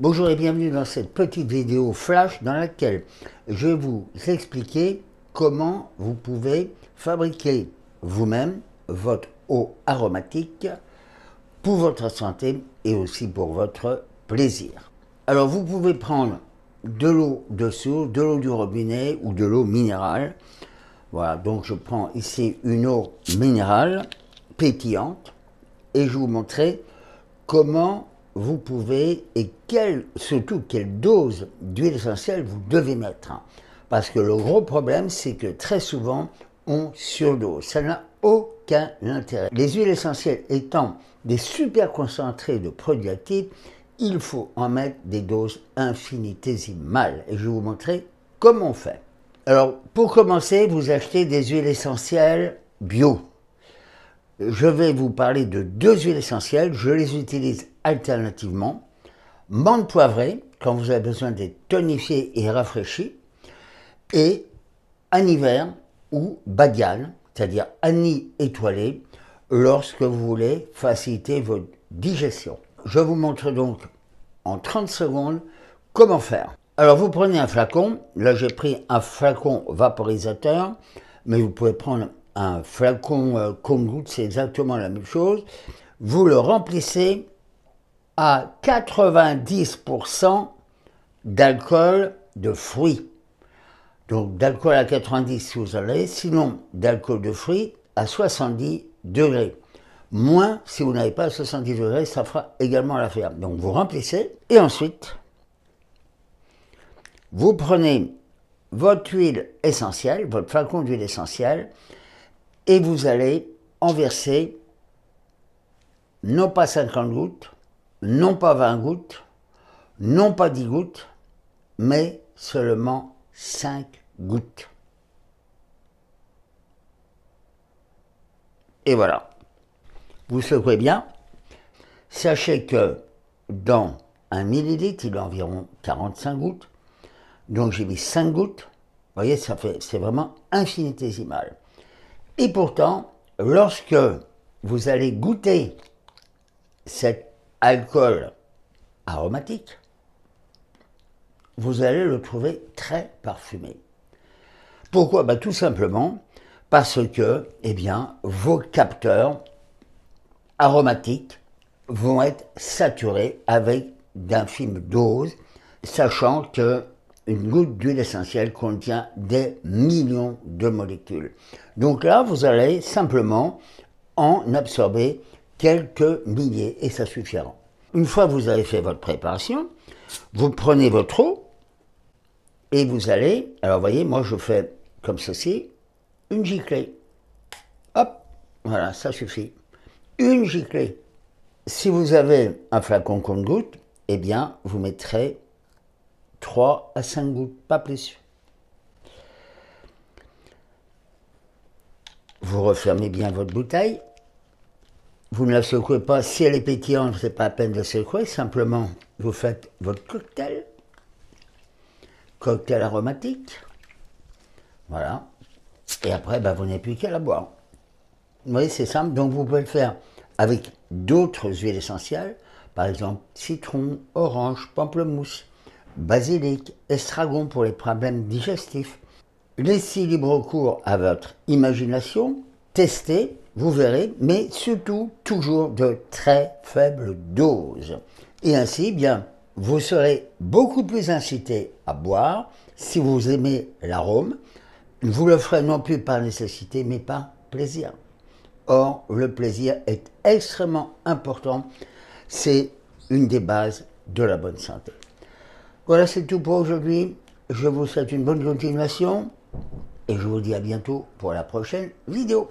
Bonjour et bienvenue dans cette petite vidéo flash dans laquelle je vais vous expliquer comment vous pouvez fabriquer vous-même votre eau aromatique pour votre santé et aussi pour votre plaisir. Alors vous pouvez prendre de l'eau de source, de l'eau du robinet ou de l'eau minérale. Voilà, donc je prends ici une eau minérale pétillante et je vais vous montrer comment vous pouvez et surtout quelle dose d'huile essentielle vous devez mettre. Parce que le gros problème, c'est que très souvent, on surdose. Ça n'a aucun intérêt. Les huiles essentielles étant des super concentrés de produits actifs, il faut en mettre des doses infinitésimales. Et je vais vous montrer comment on fait. Alors, pour commencer, vous achetez des huiles essentielles bio je vais vous parler de deux huiles essentielles. Je les utilise alternativement. Menthe poivrée, quand vous avez besoin d'être tonifié et rafraîchi. Et hiver ou badiane, c'est-à-dire anis étoilé, lorsque vous voulez faciliter votre digestion. Je vous montre donc en 30 secondes comment faire. Alors vous prenez un flacon, là j'ai pris un flacon vaporisateur, mais vous pouvez prendre un flacon vous, euh, c'est exactement la même chose, vous le remplissez à 90% d'alcool de fruits. Donc d'alcool à 90 si vous allez, sinon d'alcool de fruits à 70 degrés. Moins si vous n'avez pas 70 degrés, ça fera également l'affaire. Donc vous remplissez et ensuite vous prenez votre huile essentielle, votre flacon d'huile essentielle, et vous allez en verser non pas 50 gouttes, non pas 20 gouttes, non pas 10 gouttes, mais seulement 5 gouttes. Et voilà. Vous secouez bien. Sachez que dans un millilitre, il y a environ 45 gouttes. Donc j'ai mis 5 gouttes. Vous voyez, c'est vraiment infinitésimal. Et pourtant, lorsque vous allez goûter cet alcool aromatique, vous allez le trouver très parfumé. Pourquoi bah, Tout simplement parce que eh bien, vos capteurs aromatiques vont être saturés avec d'infimes doses, sachant que une goutte d'huile essentielle contient des millions de molécules. Donc là, vous allez simplement en absorber quelques milliers et ça suffira. Une fois que vous avez fait votre préparation, vous prenez votre eau et vous allez, alors voyez, moi je fais comme ceci, une giclée. Hop, voilà, ça suffit. Une giclée. Si vous avez un flacon compte-goutte, eh bien, vous mettrez à 5 gouttes, pas plus. Vous refermez bien votre bouteille. Vous ne la secouez pas. Si elle est pétillante, c'est pas à peine de la secouer. Simplement, vous faites votre cocktail. Cocktail aromatique. Voilà. Et après, bah, vous n'avez plus qu'à la boire. Vous voyez, c'est simple. Donc, vous pouvez le faire avec d'autres huiles essentielles. Par exemple, citron, orange, pamplemousse basilic, estragon pour les problèmes digestifs. Laissez libre cours à votre imagination, testez, vous verrez, mais surtout toujours de très faibles doses. Et ainsi, eh bien, vous serez beaucoup plus incité à boire si vous aimez l'arôme. Vous le ferez non plus par nécessité, mais par plaisir. Or, le plaisir est extrêmement important. C'est une des bases de la bonne santé. Voilà, c'est tout pour aujourd'hui. Je vous souhaite une bonne continuation et je vous dis à bientôt pour la prochaine vidéo.